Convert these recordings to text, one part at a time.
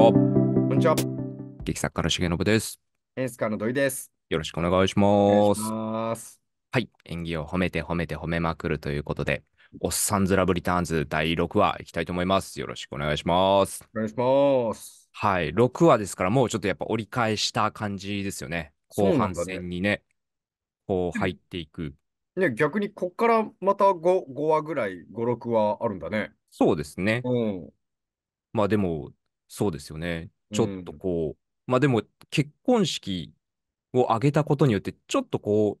は。こんにちは。劇作家の重信です。演出家の土井です。よろしくお願いします。ますはい。演技を褒めて褒めて褒めまくるということで、おっさんずラブリターンズ第六話いきたいと思います。よろしくお願いします。お願いします。はい。六話ですから、もうちょっとやっぱ折り返した感じですよね。後半戦にね、ねこう入っていく。ね、逆にこっからまた 5, 5話ぐらい、5、6話あるんだね。そうですね。うん、まあでも、そうですよね。ちょっとこう、うん、まあでも結婚式を挙げたことによって、ちょっとこう、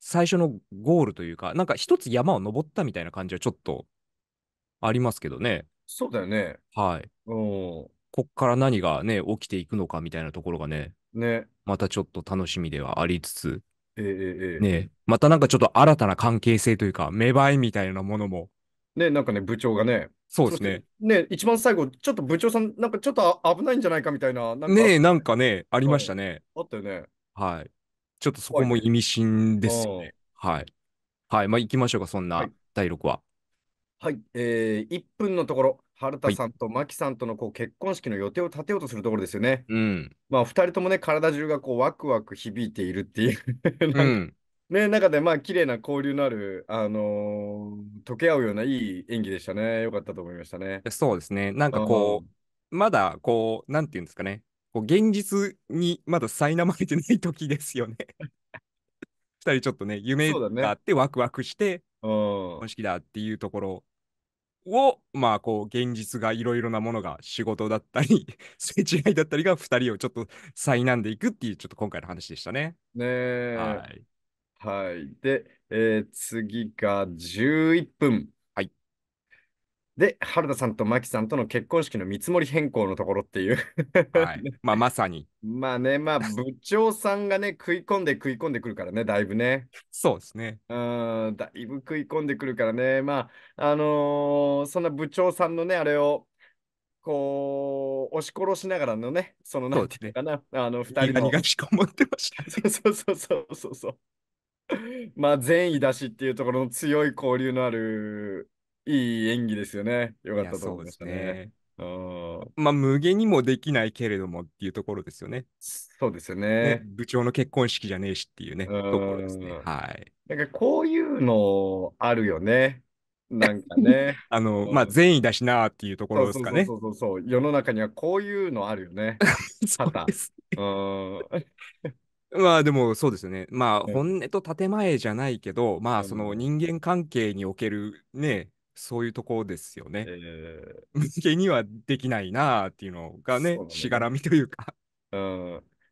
最初のゴールというか、なんか一つ山を登ったみたいな感じはちょっとありますけどね。そうだよね。はい。こっから何がね、起きていくのかみたいなところがね、ねまたちょっと楽しみではありつつ、えー、えー、ね、またなんかちょっと新たな関係性というか、芽生えみたいなものもね、なんかね、部長がね。そうですね。ね、一番最後、ちょっと部長さん、なんかちょっと危ないんじゃないかみたいな。なねえ、なんかね、ありましたね。あったよね。はい。ちょっとそこも意味深ですよね。はい。はい。まあ、行きましょうか、そんな、第6話。はい。えー、1分のところ、春田さんと真木さんとのこう結婚式の予定を立てようとするところですよね。うん。まあ、2人ともね、体中がこうワクワク響いているっていううん。ね、中でまあ綺麗な交流のある、あのー溶け合うようないい演技でしたね。よかったと思いましたね。そうですね。なんかこう、まだこう、なんていうんですかね。こう現実にまだ苛まれてない 時ですよね。二人ちょっとね、夢があってワクワクして、うん。きだっていうところを、まあこう、現実がいろいろなものが仕事だったり、すれ違いだったりが二人をちょっと苛んでいくっていう、ちょっと今回の話でしたね。ねえ。はい。はい。で、えー、次が11分。はい。で、原田さんと真木さんとの結婚式の見積もり変更のところっていうはい。まあ、まさに。まあね、まあ、部長さんがね、食い込んで食い込んでくるからね、だいぶね。そうですね。うん、だいぶ食い込んでくるからね、まあ、あのー、そんな部長さんのね、あれを、こう、押し殺しながらのね、その、なんていうかな、ね、あの、二人の。何がしってました。そうそうそうそう。まあ善意だしっていうところの強い交流のあるいい演技ですよね。よかったと思いましたね。まあ、無限にもできないけれどもっていうところですよね。そうですよね。ね部長の結婚式じゃねえしっていうね、ところですね。はい。なんかこういうのあるよね。なんかね。あの、うん、まあ、善意だしなっていうところですかね。そうそうそうそう世の中にはこういうのあるよね。そうです、ね、うん。まあでもそうですよね。まあ本音と建前じゃないけど、まあその人間関係におけるね、そういうとこですよね。えー、無限にはできないなっていうのがね、ねしがらみというか。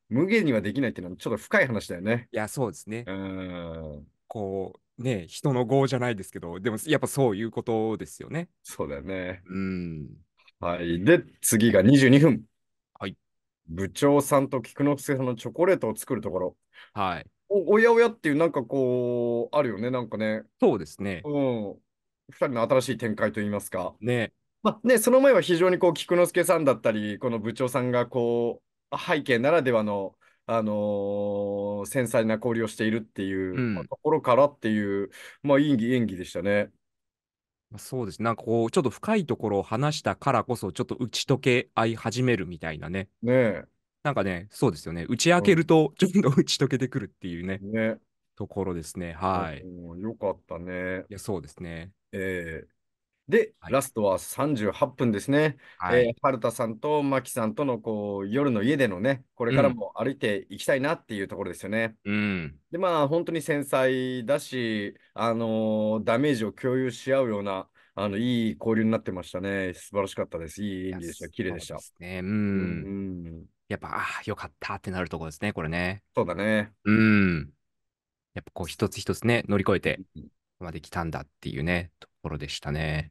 無限にはできないっていうのはちょっと深い話だよね。いや、そうですね。うこう、ね、人の業じゃないですけど、でもやっぱそういうことですよね。そうだよね。うん。はい。で、次が22分。部長さんと菊之助さんのチョコレートを作るところ。はい。おおやおやっていう、なんかこう、あるよね、なんかね。そうですね。うん。2人の新しい展開といいますか。ね。まあね、その前は非常にこう菊之助さんだったり、この部長さんがこう背景ならではの、あのー繊細な交流をしているっていう、うんまあところからっていう、まあ、いい演技でしたね。そうですね。なんかこう、ちょっと深いところを話したからこそ、ちょっと打ち解け合い始めるみたいなね。ねえ。なんかね、そうですよね。打ち明けると、ちょっと打ち解けてくるっていうね、ねところですね。はい。よかったね。いや、そうですね。ええで、はい、ラストは38分ですね。はい、えー、春田さんと牧さんとのこう夜の家でのね、これからも歩いていきたいなっていうところですよね。うん、で、まあ、本当に繊細だし、あのー、ダメージを共有し合うような、あのいい交流になってましたね。素晴らしかったです。いい演技でした。綺麗でした。ね、うん、うん。やっぱ、ああ、よかったってなるところですね、これね。そうだね。うん。やっぱこう、一つ一つね、乗り越えて、ここまで来たんだっていうね、ところでしたね。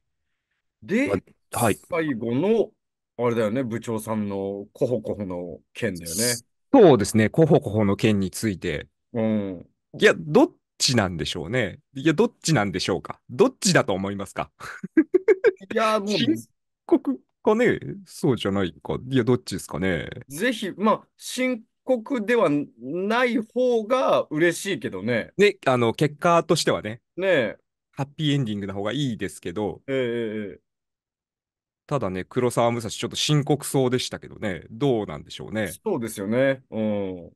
で、はい。最後の、あれだよね、部長さんのコホコホの件だよね。そうですね、コホコホの件について。うん。いや、どっちなんでしょうね。いや、どっちなんでしょうか。どっちだと思いますか。いや、もう。深刻かね、そうじゃないか。いや、どっちですかね。ぜひ、まあ、深刻ではない方が嬉しいけどね。ね、あの、結果としてはね。ねハッピーエンディングの方がいいですけど。ええただね、黒沢武蔵、ちょっと深刻そうでしたけどね、どうなんでしょうね。そうですよね。うん。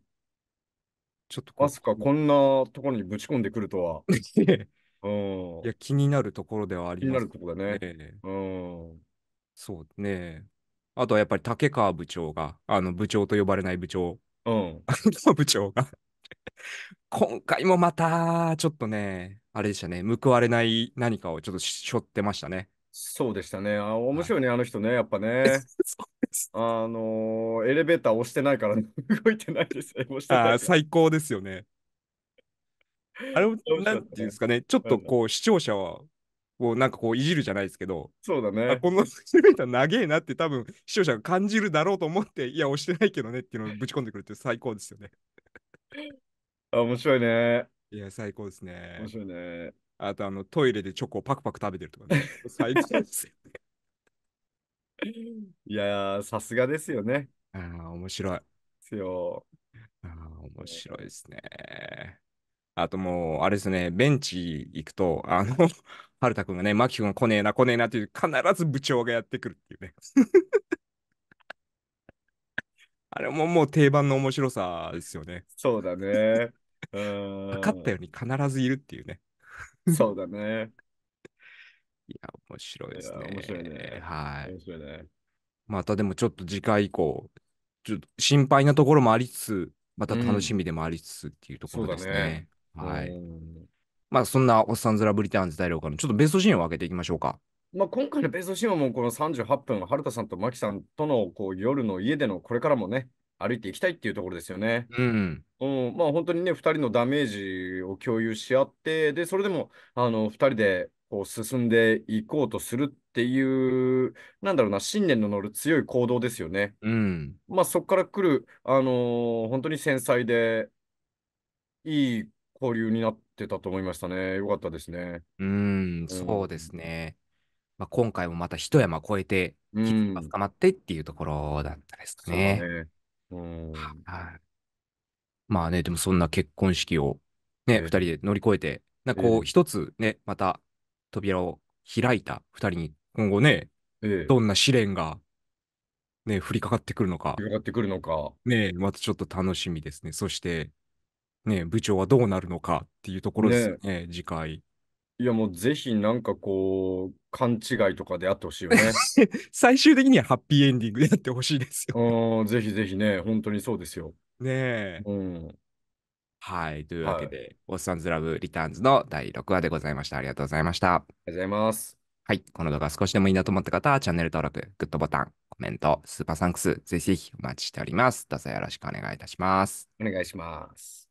ちょっとあまさかこんなところにぶち込んでくるとは。うん、いや、気になるところではあります、ね、気になるところだね。うん、そうね。あとはやっぱり竹川部長が、あの部長と呼ばれない部長。うん。部長が今回もまた、ちょっとね、あれでしたね、報われない何かをちょっとしょってましたね。そうでしたね。あ面白いね、あの人ね、やっぱね。あのーエレベーター押してないから、動いてないです。押あ最高ですよね。あれも、なんていうんですかね、ちょっとこう、視聴者はをなんかこういじるじゃないですけど、そうだね。この エレベーター長えなって多分視聴者が感じるだろうと思って、いや、押してないけどねっていうのをぶち込んでくるって最高ですよね。あ面白いね。いや、最高ですね面。白いね。あとあのトイレでチョコをパクパク食べてるとかね。最高ですよいやー、さすがですよね。ああ、面白い。ですよ。ああ、面白いですね。あともう、あれですね、ベンチ行くと、あの、はるたくんがね、まきくんが来ねえな、来ねえなっていう、必ず部長がやってくるっていうね。あれももう定番の面白さですよね。そうだね。分かったように必ずいるっていうね。そうだね。いや、面白いですね。面白いね。はい。面白いね。またでもちょっと次回以降、ちょっと心配なところもありつつ、また楽しみでもありつつっていうところですね。うん、ねはい。まあそんなおっさんずらブリターンズ大量化のちょっとベストシーンを上けていきましょうか。まあ、今回のベストシーンはもうこの38分、春田さんと真木さんとのこう夜の家でのこれからもね、歩いていきたいっていうところですよね。うん、うん、まあ本当にね2人のダメージを共有し合ってでそれでもあの2人でこう進んでいこうとするっていうなんだろうな信念の乗る強い行動ですよね。うん、まあそこから来るあのー、本当に繊細でいい交流になってたと思いましたね。よかったですね。うん、うん、そうですね。まあ、今回もまた一山越えて、絆が深まってっていうところだったですね。うんはい。まあね、でもそんな結婚式をね、え二人で乗り越えて、なんかこう、一つね、また扉を開いた二人に、今後ね、えどんな試練がね、降りかかってくるのか、ってくるのか。ね、またちょっと楽しみですね。そして、ね、部長はどうなるのかっていうところですよね、次回。いやもうぜひなんかこう勘違いとかであってほしいよね。最終的にはハッピーエンディングでやってほしいですよ、ぜひぜひね、本当にそうですよ。ねえ。うん、はい、というわけで、はい、オッサンズラブリターンズの第6話でございました。ありがとうございました。ありがとうございます。はい、この動画少しでもいいなと思った方はチャンネル登録、グッドボタン、コメント、スーパーサンクス、ぜひぜひお待ちしております。どうぞよろしくお願いいたします。お願いします。